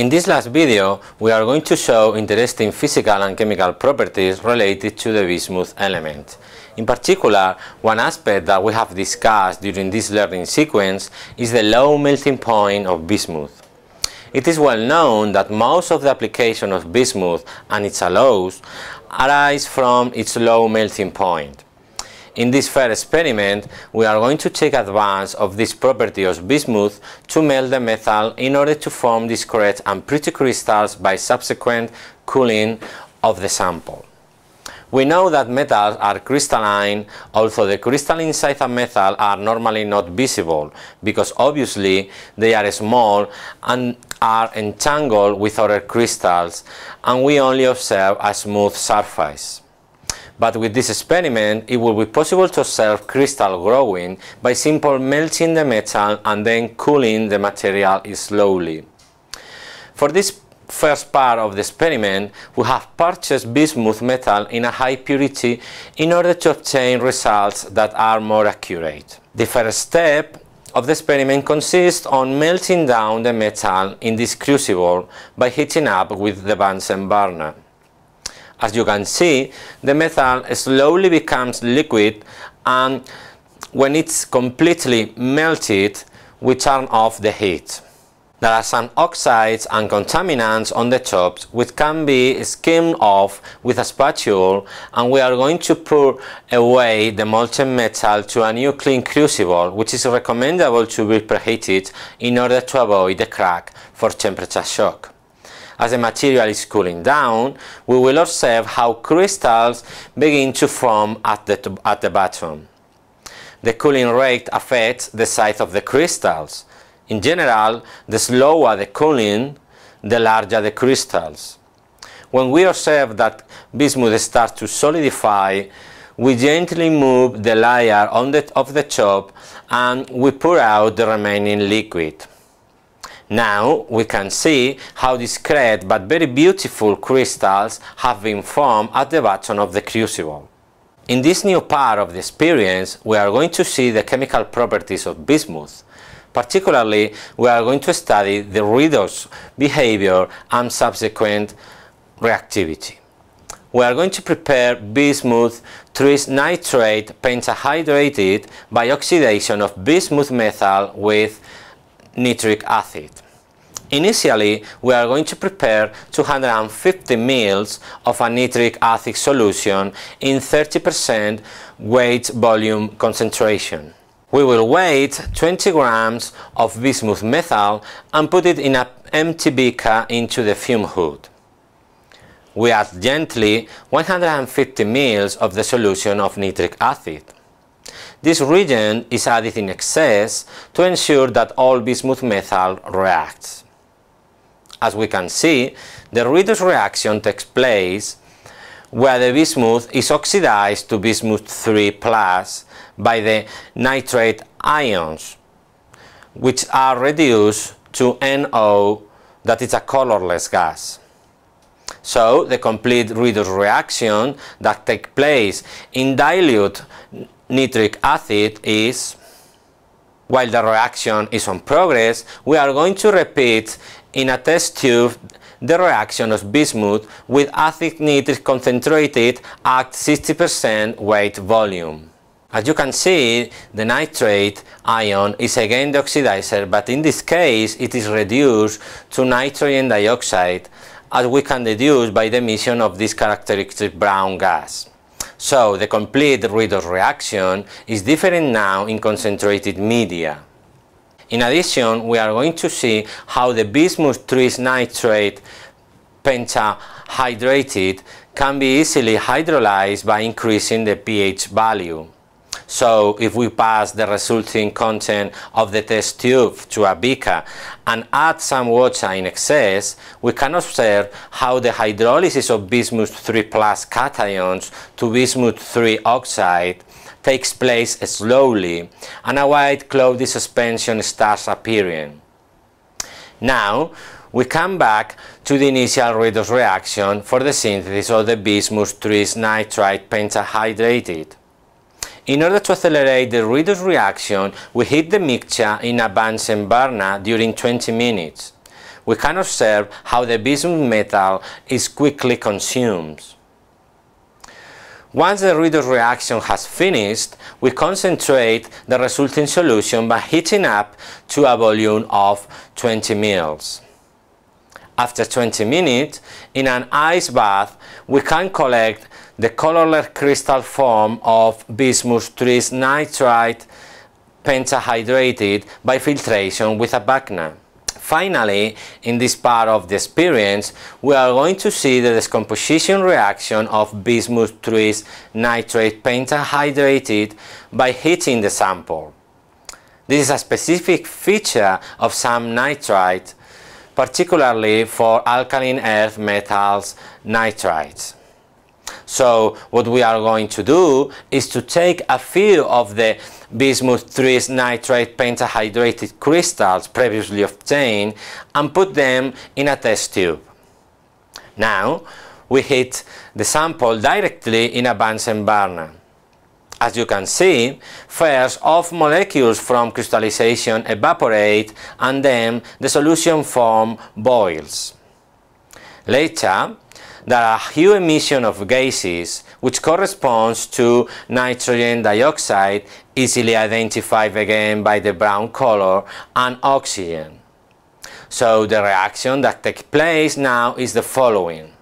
In this last video, we are going to show interesting physical and chemical properties related to the bismuth element. In particular, one aspect that we have discussed during this learning sequence is the low melting point of bismuth. It is well known that most of the application of bismuth and its alloys arise from its low melting point. In this first experiment, we are going to take advantage of this property of bismuth to melt the metal in order to form discrete and pretty crystals by subsequent cooling of the sample. We know that metals are crystalline, although the crystals inside a metal are normally not visible, because obviously they are small and are entangled with other crystals, and we only observe a smooth surface. But with this experiment, it will be possible to observe crystal growing by simple melting the metal and then cooling the material slowly. For this first part of the experiment, we have purchased bismuth metal in a high purity in order to obtain results that are more accurate. The first step of the experiment consists on melting down the metal in this crucible by heating up with the Bunsen burner. As you can see, the metal slowly becomes liquid and when it's completely melted, we turn off the heat. There are some oxides and contaminants on the top which can be skimmed off with a spatula and we are going to pour away the molten metal to a new clean crucible which is recommendable to be preheated in order to avoid the crack for temperature shock. As the material is cooling down, we will observe how crystals begin to form at the, at the bottom. The cooling rate affects the size of the crystals. In general, the slower the cooling, the larger the crystals. When we observe that bismuth starts to solidify, we gently move the layer on the, of the top and we pour out the remaining liquid. Now we can see how discrete but very beautiful crystals have been formed at the bottom of the crucible. In this new part of the experience, we are going to see the chemical properties of bismuth. Particularly, we are going to study the redox behavior and subsequent reactivity. We are going to prepare bismuth tris nitrate pentahydrated by oxidation of bismuth metal with nitric acid. Initially, we are going to prepare 250 ml of a nitric acid solution in 30% weight volume concentration. We will weight 20 grams of bismuth metal and put it in an empty beaker into the fume hood. We add gently 150 ml of the solution of nitric acid. This reagent is added in excess to ensure that all bismuth metal reacts. As we can see, the redox reaction takes place where the bismuth is oxidized to bismuth 3 plus by the nitrate ions, which are reduced to NO that is a colorless gas. So the complete redox reaction that takes place in dilute nitric acid is while the reaction is on progress, we are going to repeat in a test tube the reaction of bismuth with acid nitric concentrated at 60% weight volume. As you can see, the nitrate ion is again the oxidizer, but in this case it is reduced to nitrogen dioxide as we can deduce by the emission of this characteristic brown gas. So the complete redox reaction is different now in concentrated media. In addition, we are going to see how the bismuth tris nitrate pentahydrated can be easily hydrolyzed by increasing the pH value. So if we pass the resulting content of the test tube to a beaker and add some water in excess, we can observe how the hydrolysis of bismuth 3 plus cations to bismuth 3 oxide takes place slowly and a white cloudy suspension starts appearing. Now, we come back to the initial redox reaction for the synthesis of the bismuth 3 nitrite pentahydrated. In order to accelerate the redox reaction, we heat the mixture in a Bunsen burner during 20 minutes. We can observe how the bismuth metal is quickly consumed. Once the redox reaction has finished, we concentrate the resulting solution by heating up to a volume of 20 mL. After 20 minutes, in an ice bath, we can collect the colorless crystal form of bismuth 3 nitrite pentahydrated by filtration with a Buckner. Finally, in this part of the experience, we are going to see the decomposition reaction of bismuth 3 nitrate pentahydrated by heating the sample. This is a specific feature of some nitrite, particularly for alkaline earth metals nitrites. So what we are going to do is to take a few of the bismuth tris nitrate pentahydrated crystals previously obtained and put them in a test tube. Now we heat the sample directly in a Bunsen burner. As you can see, first off molecules from crystallization evaporate and then the solution form boils. Later, there are high emission of gases which corresponds to nitrogen dioxide easily identified again by the brown color and oxygen. So the reaction that takes place now is the following.